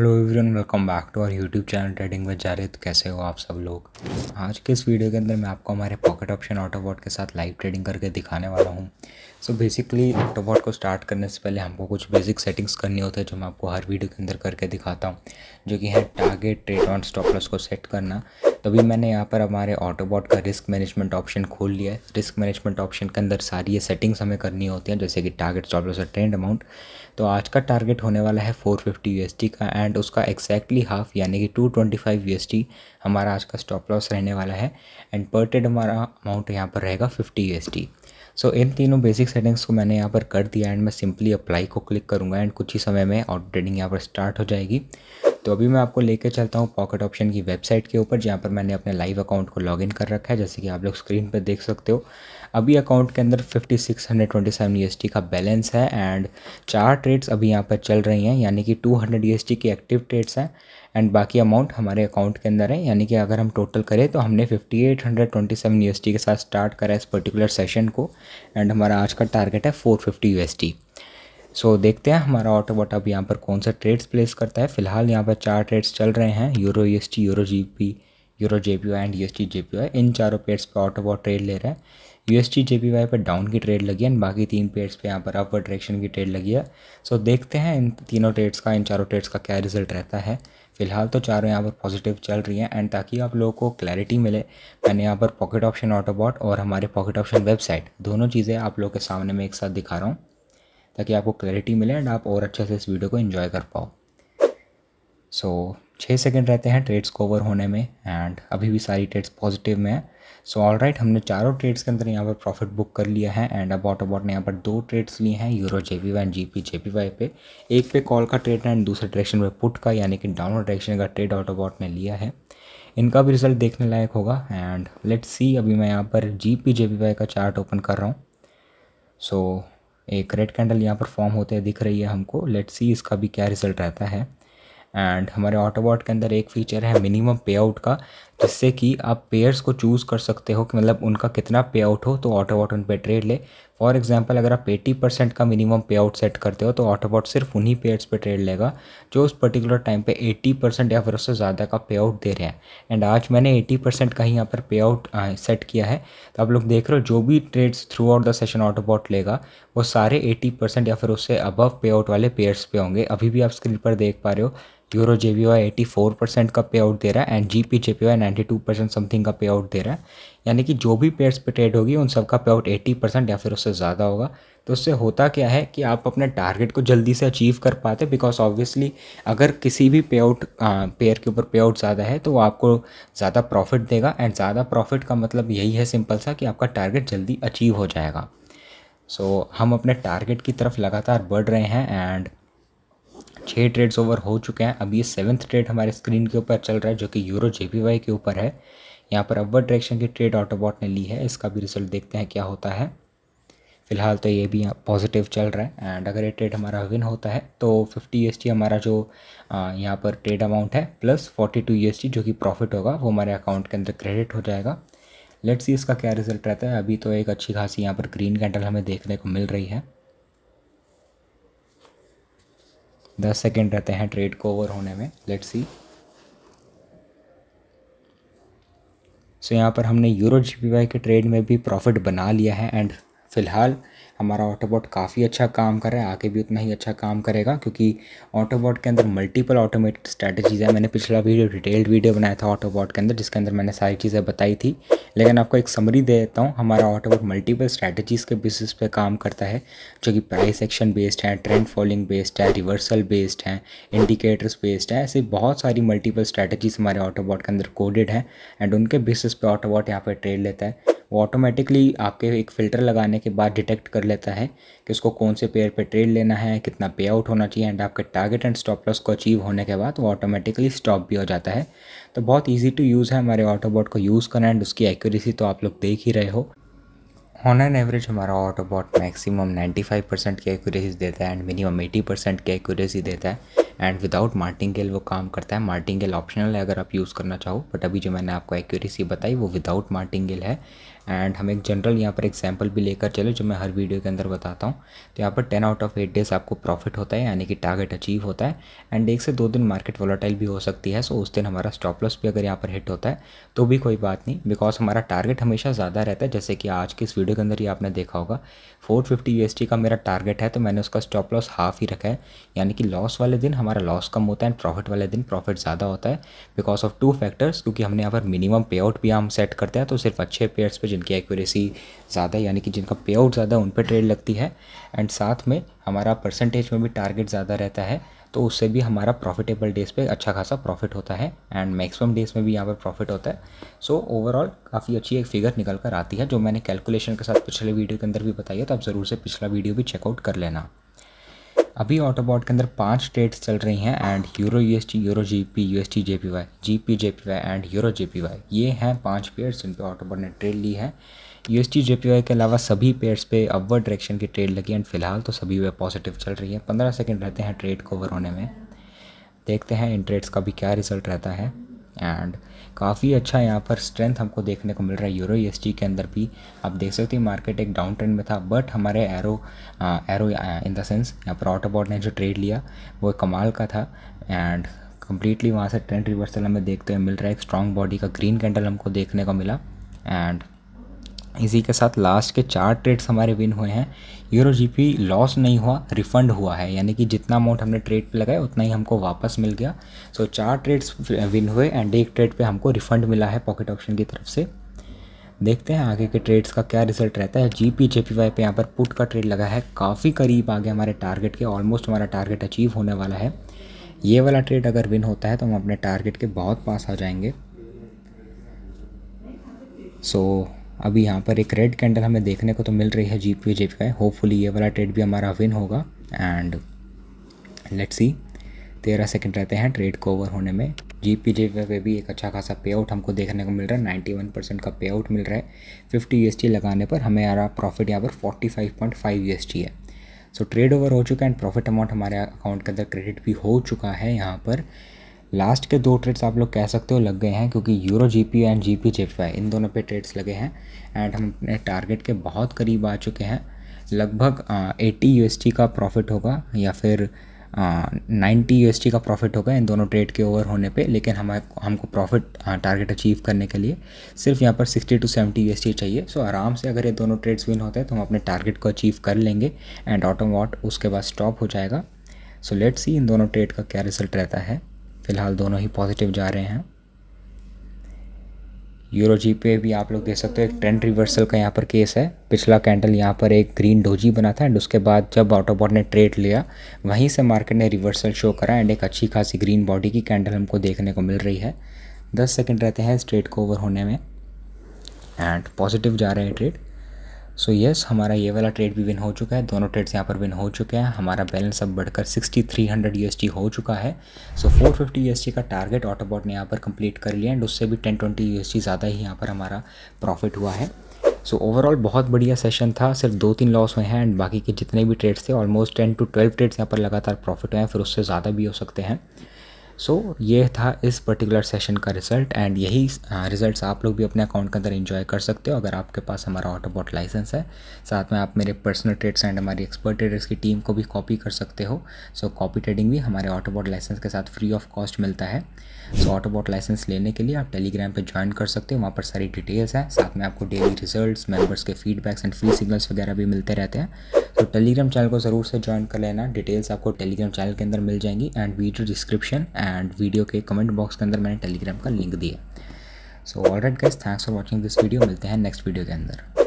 hello everyone welcome back to our YouTube channel trading रहे तो कैसे हो आप सब लोग आज के इस वीडियो के अंदर मैं आपको हमारे पॉकेट ऑप्शन ऑटोबॉट के साथ लाइव ट्रेडिंग करके दिखाने वाला हूँ सो बेसिकली ऑटोबॉट को स्टार्ट करने से पहले हमको कुछ बेसिक सेटिंग्स करनी होती है जो मैं आपको हर वीडियो के अंदर करके दिखाता हूँ जो कि है टारगेट ट्रेड ऑन स्टॉपलस को सेट करना तो मैंने यहाँ पर हमारे ऑटोबॉट का रिस्क मैनेजमेंट ऑप्शन खोल लिया है रिस्क मैनेजमेंट ऑप्शन के अंदर सारी ये सेटिंग्स हमें करनी होती हैं जैसे कि टारगेट स्टॉपलस और ट्रेंड अमाउंट तो आज का टारगेट होने वाला है फोर फिफ्टी का एंड उसका एक्जैक्टली हाफ यानी कि टू ट्वेंटी हमारा आज का स्टॉप लॉस रहने वाला है एंड पर ट्रेड हमारा अमाउंट यहाँ पर रहेगा फिफ्टी यूएसडी सो so, इन तीनों बेसिक सेटिंग्स को मैंने यहाँ पर कर दिया एंड मैं सिंपली अप्लाई को क्लिक करूँगा एंड कुछ ही समय में आउट यहाँ पर स्टार्ट हो जाएगी तो अभी मैं आपको लेकर चलता हूँ पॉकेट ऑप्शन की वेबसाइट के ऊपर जहाँ पर मैंने अपने लाइव अकाउंट को लॉगिन कर रखा है जैसे कि आप लोग स्क्रीन पर देख सकते हो अभी अकाउंट के अंदर fifty six hundred twenty seven E S T का बैलेंस है एंड चार ट्रेड्स अभी यहाँ पर चल रही हैं यानी कि टू हंड्रेड एस टी की एक्टिव ट्रेड्स हैं एंड बाकी अमाउंट हमारे अकाउंट के अंदर है यानी कि अगर हम टोटल करें तो हमने fifty eight hundred twenty seven U S T के साथ स्टार्ट करा इस पर्टिकुलर सेशन को एंड हमारा आज का टारगेट है four fifty U S T so so, देखते हैं हमारा ऑटो वॉट अब यहाँ पर कौन सा ट्रेड्स प्लेस करता है फिलहाल यहाँ पर चार ट्रेड्स चल रहे हैं euro U S T euro G P euro J P Y and U S T J P Y इन चारों पेड्स पर ऑटो वॉट ट्रेड ले रहे हैं U S T J P Y पर डाउन की ट्रेड लगी है एंड बाकी तीन पेड्स पे यहाँ पर अपवर्ड डायरेक्शन की ट्रेड लगी है सो so, देखते हैं इन तीनों ट्रेड्स का इन चारों ट्रेड्स का क्या रिजल्ट रहता है फिलहाल तो चारों यहाँ पर पॉजिटिव चल रही हैं एंड ताकि आप लोगों को क्लैरिटी मिले मैंने यहाँ पर पॉकेट ऑप्शन ऑटोबॉट और हमारे पॉकेट ऑप्शन वेबसाइट दोनों चीज़ें आप लोग के सामने में एक साथ दिखा रहा हूँ ताकि आपको क्लैरिटी मिले एंड आप और अच्छे से इस वीडियो को इन्जॉय कर पाओ सो so, छः सेकेंड रहते हैं ट्रेड्स को ओवर होने में एंड अभी भी सारी ट्रेड्स पॉजिटिव में है सो ऑल राइट हमने चारों ट्रेड्स के अंदर यहाँ पर प्रॉफिट बुक कर लिया है एंड अबाउट अबाउट ने यहाँ पर दो ट्रेड्स लिए हैं euro J P Y and G P J P Y पे एक पे कॉल का ट्रेड एंड दूसरे डायरेक्शन में पुट का यानी कि डाउनलोड डायरेक्शन का ट्रेड आउट अबाउट ने लिया है इनका भी रिजल्ट देखने लायक होगा एंड लेट्स सी अभी मैं यहाँ पर G P J P Y का चार्ट ओपन कर रहा हूँ सो so, एक रेड कैंडल यहाँ पर फॉर्म होते हैं दिख रही है हमको लेट्स सी इसका भी क्या रिजल्ट रहता है एंड हमारे ऑटोबॉट के अंदर एक फीचर है मिनिमम पे आउट का जिससे कि आप पेयर्स को चूज़ कर सकते हो कि मतलब उनका कितना पे आउट हो तो ऑटोबॉट उन पर ट्रेड ले फॉर एग्जाम्पल अगर आप एटी परसेंट का मिनिमम पे आउट सेट करते हो तो ऑटोबॉट सिर्फ उन्हीं पेयर्स पे ट्रेड लेगा जो उस पर्टिकुलर टाइम पे एटी परसेंट या फिर उससे ज़्यादा का पे आउट दे रहे हैं एंड आज मैंने एटी परसेंट का ही यहाँ पर पे आउट सेट किया है तो आप लोग देख रहे हो जो भी trades throughout the session autobot लेगा वो सारे एटी परसेंट या फिर उससे अबव पे आउट वाले पेयर्स पे होंगे अभी भी आप स्क्रीन पर देख पा रहे हो euro J P Y eighty four percent का पे आउट दे रहा है and G P J P Y ninety two percent something का पे आउट दे रहा है यानी कि जो भी पेयर्स पे ट्रेड होगी उन सब का पे आउट एटी परसेंट या फिर उससे से ज़्यादा होगा तो उससे होता क्या है कि आप अपने टारगेट को जल्दी से अचीव कर पाते बिकॉज ऑब्वियसली अगर किसी भी पे आउट पेयर के ऊपर पे आउट ज़्यादा है तो वो आपको ज़्यादा प्रॉफिट देगा एंड ज़्यादा प्रॉफिट का मतलब यही है सिंपल सा कि आपका टारगेट जल्दी अचीव हो जाएगा सो so, हम अपने टारगेट की तरफ लगातार बढ़ रहे हैं एंड छः ट्रेड्स ओवर हो चुके हैं अब ये सेवन्थ ट्रेड हमारे स्क्रीन के ऊपर चल रहा है जो कि यूरो जे के ऊपर है यहाँ पर अवर डायरेक्शन की ट्रेड ऑटोबॉट ने ली है इसका भी रिजल्ट देखते हैं क्या होता है फ़िलहाल तो ये भी पॉजिटिव चल रहा है एंड अगर ये ट्रेड हमारा विन होता है तो फिफ्टी यू हमारा जो यहाँ पर ट्रेड अमाउंट है प्लस फोर्टी टू जो कि प्रॉफिट होगा वो हमारे अकाउंट के अंदर क्रेडिट हो जाएगा लेट्स सी इसका क्या रिजल्ट रहता है अभी तो एक अच्छी खासी यहाँ पर ग्रीन कैंडल हमें देखने को मिल रही है दस सेकेंड रहते हैं ट्रेड को ओवर होने में लेट सी सो यहाँ पर हमने यूरो जी के ट्रेड में भी प्रॉफिट बना लिया है एंड फ़िलहाल हमारा ऑटोबॉट काफ़ी अच्छा काम कर रहा है आगे भी उतना ही अच्छा काम करेगा क्योंकि ऑटोबॉट के अंदर मल्टीपल ऑटोमेटेड स्ट्रैटेजीज़ है मैंने पिछला वीडियो डिटेल्ड वीडियो बनाया था ऑटोबॉट के अंदर जिसके अंदर मैंने सारी चीज़ें बताई थी लेकिन आपको एक समरी दे देता हूँ हमारा ऑटोबॉट मल्टीपल स्ट्रैटेजीज़ के बेसिस पर काम करता है जो कि प्राइस एक्शन बेस्ड है ट्रेंड फॉलोइंग बेस्ड है रिवर्सल बेस्ड हैं इंडिकेटर्स बेस्ड है ऐसे बहुत सारी मल्टीपल स्ट्रैटेजीज़ हमारे ऑटोबॉट के अंदर कोडेड हैं एंड उनके बेसिस पर ऑटोबॉट यहाँ पर ट्रेड लेता है वो ऑटोमेटिकली आपके एक फ़िल्टर लगाने के बाद डिटेक्ट कर लेता है कि उसको कौन से पेयर पे ट्रेड लेना है कितना पे आउट होना चाहिए एंड आपके टारगेट एंड स्टॉप लॉस को अचीव होने के बाद वो ऑटोमेटिकली स्टॉप भी हो जाता है तो बहुत ईजी टू यूज़ है हमारे ऑटोबॉट को यूज़ करना एंड उसकी एक्यूरेसी तो आप लोग देख ही रहे हो ऑन एन एवरेज हमारा ऑटोबॉट मैक्सिमम फाइव परसेंट की एक्यूरेसी देता है एंड मिनिमम एटी परसेंट की एक्यूरेसी देता है एंड विदाउट मार्टिंगेल वो काम करता है मार्टिंगेल ऑप्शनल है अगर आप यूज़ करना चाहो बट अभी जो मैंने आपको एक्यूरेसी बताई वो विदाउट मार्टिंगेल है एंड हम एक जनरल यहाँ पर एग्जाम्पल भी लेकर चले जो मैं हर वीडियो के अंदर बताता हूँ तो यहाँ पर ten out of eight days आपको प्रॉफिट होता है यानी कि टारगेट अचीव होता है एंड एक से दो दिन मार्केट वॉलाटाइल भी हो सकती है सो उस दिन हमारा स्टॉप लॉस भी अगर यहाँ पर हिट होता है तो भी कोई बात नहीं बिकॉज हमारा टारगेट हमेशा ज़्यादा रहता है जैसे कि आज के इस वीडियो के अंदर ही आपने देखा होगा फोर फिफ्टी का मेरा टारगेट है तो मैंने उसका स्टॉप लॉस हाफ ही रखा है यानी कि लॉस वाले दिन हमारे हमारा लॉस कम होता है एंड प्रॉफिट वाले दिन प्रॉफिट ज़्यादा होता है बिकॉज ऑफ टू फैक्टर्स क्योंकि हमने यहाँ पर मिनिमम पे आउट भी हम सेट करते हैं तो सिर्फ अच्छे पेयर्स पे जिनकी एक्यूरेसी ज़्यादा यानी कि जिनका पे आउट ज़्यादा उन पर ट्रेड लगती है एंड साथ में हमारा परसेंटेज में भी टारगेट ज़्यादा रहता है तो उससे भी हमारा प्रॉफिटेबल डेज़ पे अच्छा खासा प्रॉफिट होता है एंड मैक्सिमम डेज़ में भी यहाँ पर प्रॉफिट होता है सो ओवरऑल काफ़ी अच्छी एक फिगर निकल कर आती है जो मैंने कैलकुलेशन के साथ पिछले वीडियो के अंदर भी बताई है तो आप ज़रूर से पिछला वीडियो भी चेकआउट कर लेना अभी ऑटोबॉट के अंदर पांच ट्रेड्स चल रही हैं and euro UST euro GP UST JPY GP JPY and euro JPY ये हैं पांच पेयर्स जिन पे ऑटोबॉट ने ट्रेड ली है यूएसटी जेपीवाई के अलावा सभी पेयर्स पे अपवर्ड डायरेक्शन की ट्रेड लगी एंड फिलहाल तो सभी वे पॉजिटिव चल रही है पंद्रह सेकेंड रहते हैं ट्रेड को होने में देखते हैं इन ट्रेड्स का भी क्या रिजल्ट रहता है एंड काफ़ी अच्छा यहाँ पर स्ट्रेंथ हमको देखने को मिल रहा है यूरो एस e के अंदर भी आप देख सकते हैं मार्केट एक डाउन ट्रेंड में था बट हमारे arrow ah, arrow in the sense यहाँ पर ऑटोबॉट ने जो ट्रेड लिया वो कमाल का था एंड कम्प्लीटली वहाँ से ट्रेंड रिवर्सल हमें देखते हुए मिल रहा है एक स्ट्रॉन्ग बॉडी का ग्रीन कैंडल हमको देखने को मिला एंड इसी के साथ लास्ट के चार ट्रेड्स हमारे विन हुए हैं यूरो जीपी लॉस नहीं हुआ रिफंड हुआ है यानी कि जितना अमाउंट हमने ट्रेड पे लगाया उतना ही हमको वापस मिल गया सो so, चार ट्रेड्स विन हुए एंड एक ट्रेड पे हमको रिफंड मिला है पॉकेट ऑप्शन की तरफ से देखते हैं आगे के ट्रेड्स का क्या रिजल्ट रहता है G P J P Y पे यहाँ पर पुट का ट्रेड लगा है काफ़ी करीब आगे हमारे टारगेट के ऑलमोस्ट हमारा टारगेट अचीव होने वाला है ये वाला ट्रेड अगर विन होता है तो हम अपने टारगेट के बहुत पास आ जाएंगे सो so, अभी यहाँ पर एक रेड कैंडल हमें देखने को तो मिल रही है जी पी जे का होपफुली ये वाला ट्रेड भी हमारा विन होगा एंड लेट्स सी तेरह सेकंड रहते हैं ट्रेड को ओवर होने में जी पी जे पे भी एक अच्छा खासा पे आउट हमको देखने को मिल रहा है नाइन्टी वन परसेंट का पे आउट मिल रहा है फिफ्टी टी लगाने पर हमें यार प्रॉफिट यहाँ पर forty five point five T है सो ट्रेड ओवर हो चुका है एंड प्रॉफिट अमाउंट हमारे अकाउंट के अंदर क्रेडिट भी हो चुका है यहाँ पर लास्ट के दो ट्रेड्स आप लोग कह सकते हो लग गए हैं क्योंकि euro G P and G P इन दोनों पे ट्रेड्स लगे हैं एंड हम अपने टारगेट के बहुत करीब आ चुके हैं लगभग एट्टी यू का प्रॉफिट होगा या फिर नाइन्टी यू का प्रॉफिट होगा इन दोनों ट्रेड के ओवर होने पे लेकिन हमारे हमको प्रॉफिट टारगेट अचीव करने के लिए सिर्फ यहाँ पर सिक्सटी टू सेवेंटी यू चाहिए सो आराम से अगर ये दोनों ट्रेड्स विन होते हैं तो हम अपने टारगेट को अचीव कर लेंगे एंड ऑटोमॉट उसके बाद स्टॉप हो जाएगा सो लेट्स सी इन दोनों ट्रेड का क्या रिजल्ट रहता है फ़िलहाल दोनों ही पॉजिटिव जा रहे हैं यूरो जी पे भी आप लोग देख सकते हो एक ट्रेंड रिवर्सल का यहाँ पर केस है पिछला कैंडल यहाँ पर एक ग्रीन डोजी बना था एंड उसके बाद जब ऑटोबॉट ने ट्रेड लिया वहीं से मार्केट ने रिवर्सल शो करा एंड एक अच्छी खासी ग्रीन बॉडी की कैंडल हमको देखने को मिल रही है दस सेकेंड रहते हैं इस ट्रेड को ओवर होने में एंड पॉजिटिव जा रहे हैं ट्रेड सो so yes, हमारा ये वाला ट्रेड भी विन हो चुका है दोनों ट्रेड्स यहाँ पर विन हो चुके हैं हमारा बैलेंस अब बढ़कर 6300 टी हो चुका है सो so, 450 टी का टारगेट ऑटोबॉट ने यहाँ पर कंप्लीट कर लिया एंड उससे भी 1020 टी ज़्यादा ही यहाँ पर हमारा प्रॉफिट हुआ है सो so, ओवरऑल बहुत बढ़िया सेशन था सिर्फ दो तीन लॉस हुए हैं एंड बाकी के जितने भी ट्रेड्स थे almost ten to twelve trades यहाँ पर लगातार प्रॉफिट हुए हैं फिर उससे ज़्यादा भी हो सकते हैं सो so, ये था इस पर्टिकुलर सेशन का रिज़ल्ट एंड यही रिज़ल्ट्स आप लोग भी अपने अकाउंट के अंदर एंजॉय कर सकते हो अगर आपके पास हमारा ऑटोबॉट लाइसेंस है साथ में आप मेरे पर्सनल ट्रेड्स एंड हमारी एक्सपर्ट ट्रेडर्स की टीम को भी कॉपी कर सकते हो सो कॉपी ट्रेडिंग भी हमारे ऑटोबॉट लाइसेंस के साथ फ्री ऑफ कॉस्ट मिलता है सो ऑटो ऑटोबॉट लाइसेंस लेने के लिए आप टेलीग्राम पर ज्वाइन कर सकते हो वहाँ पर सारी डिटेल्स हैं साथ में आपको डेली रिजल्ट मेम्बर्स के फीडबैक्स एंड फ्री सिग्नल्स वगैरह भी मिलते रहते हैं तो टेलीग्राम चैनल को ज़रूर से ज्वाइन कर लेना डिटेल्स आपको टेलीग्राम चैनल के अंदर मिल जाएंगी and video description and and video के कमेंट बॉक्स के अंदर मैंने टेलीग्राम का लिंक दिया so all right guys thanks for watching this video मिलते हैं नेक्स्ट वीडियो के अंदर